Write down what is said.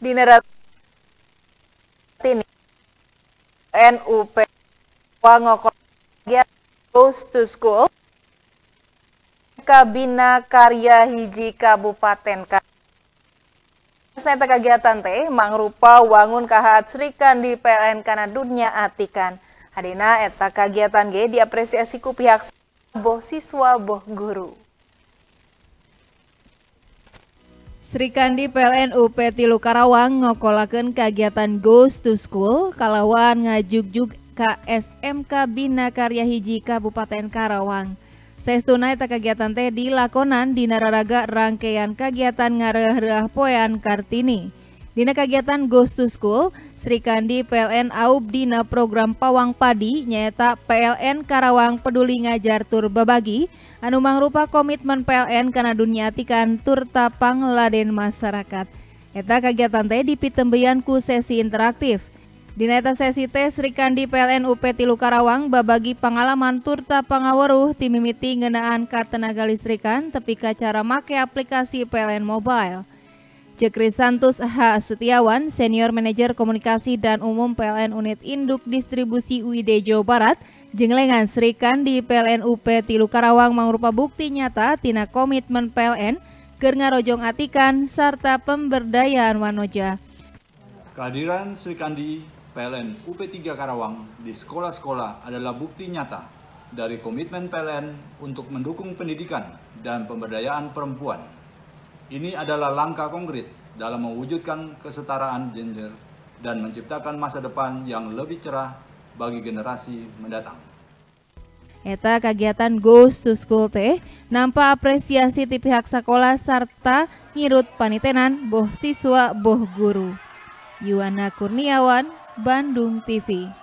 di ini NUP Wangoko Goes to School Kabina Karya Hiji Kabupaten K Seta kegiatan teh mangrupa wangun kahat serikan di PLN karena dunia atikan. Hadina eta kegiatan ge diapresiasi ku pihak boh siswa boh guru. Sri Srikandi PLNU Petilu Karawang ngokolaken kegiatan Ghost to School kalawan ngajuk-juk KSMK Bina Karya Hiji Kabupaten Karawang. Saestuna eta kegiatan teh lakonan di nararaga rangkaian kegiatan ngareureuh poean Kartini. Dina kegiatan Goes to School, Sri Kandi PLN Aub Dina program Pawang Padi nyata PLN Karawang Peduli Ngajar Tur Babagi, anu mangrupa komitmen PLN karena dunia atikan tur tapang laden masyarakat. Eta kegiatan teh pitembian ku sesi interaktif. Dina eta sesi teh Sri Kandi PLN UP Tilu Karawang babagi pengalaman tur turta pangawaruh timimiti ngenaan ka tenaga listrikan tepi ka cara make aplikasi PLN Mobile. Jekri Santos H. Setiawan, Senior Manager Komunikasi dan Umum PLN Unit Induk Distribusi UID Jawa Barat, jenglengan serikan di PLN UP Tilu Karawang mengurupa bukti nyata tina komitmen PLN Rojong Atikan serta pemberdayaan Wanoja. Kehadiran Sri Kandi PLN UP3 Karawang di sekolah-sekolah adalah bukti nyata dari komitmen PLN untuk mendukung pendidikan dan pemberdayaan perempuan ini adalah langkah konkret dalam mewujudkan kesetaraan gender dan menciptakan masa depan yang lebih cerah bagi generasi mendatang. Eta kegiatan Goes to School teh nampak apresiasi di pihak sekolah serta ngirut panitenan boh siswa boh guru. Yuwana Kurniawan, Bandung TV.